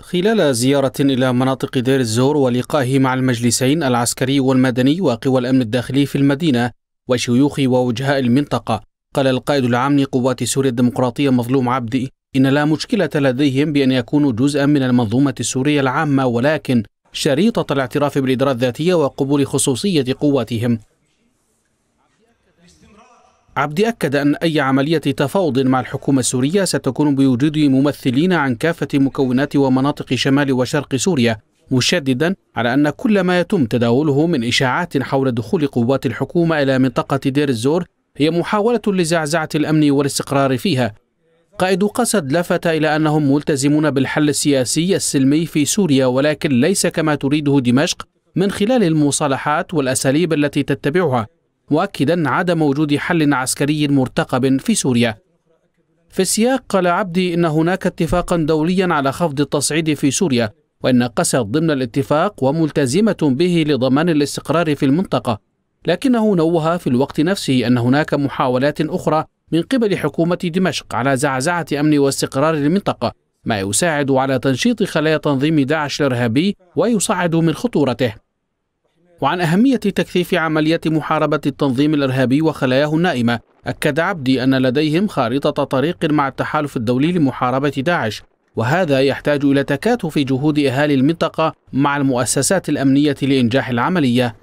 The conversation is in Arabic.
خلال زيارة إلى مناطق دير الزور ولقائه مع المجلسين العسكري والمدني وقوى الأمن الداخلي في المدينة وشيوخ ووجهاء المنطقة قال القائد العام لقوات سوريا الديمقراطية مظلوم عبدي إن لا مشكلة لديهم بأن يكونوا جزءا من المنظومة السورية العامة ولكن شريطة الاعتراف بالإدارة الذاتية وقبول خصوصية قواتهم عبدي أكد أن أي عملية تفاوض مع الحكومة السورية ستكون بوجود ممثلين عن كافة مكونات ومناطق شمال وشرق سوريا مشددا على أن كل ما يتم تداوله من إشاعات حول دخول قوات الحكومة إلى منطقة دير الزور هي محاولة لزعزعة الأمن والاستقرار فيها قائد قسد لفت إلى أنهم ملتزمون بالحل السياسي السلمي في سوريا ولكن ليس كما تريده دمشق من خلال المصالحات والأساليب التي تتبعها مؤكدا عدم وجود حل عسكري مرتقب في سوريا في السياق قال عبدي إن هناك اتفاقا دوليا على خفض التصعيد في سوريا وإن قسد ضمن الاتفاق وملتزمة به لضمان الاستقرار في المنطقة لكنه نوه في الوقت نفسه أن هناك محاولات أخرى من قبل حكومة دمشق على زعزعة أمن واستقرار المنطقة ما يساعد على تنشيط خلايا تنظيم داعش الإرهابي ويصعد من خطورته وعن أهمية تكثيف عملية محاربة التنظيم الإرهابي وخلاياه النائمة أكد عبدي أن لديهم خارطة طريق مع التحالف الدولي لمحاربة داعش وهذا يحتاج إلى تكاتف جهود أهالي المنطقة مع المؤسسات الأمنية لإنجاح العملية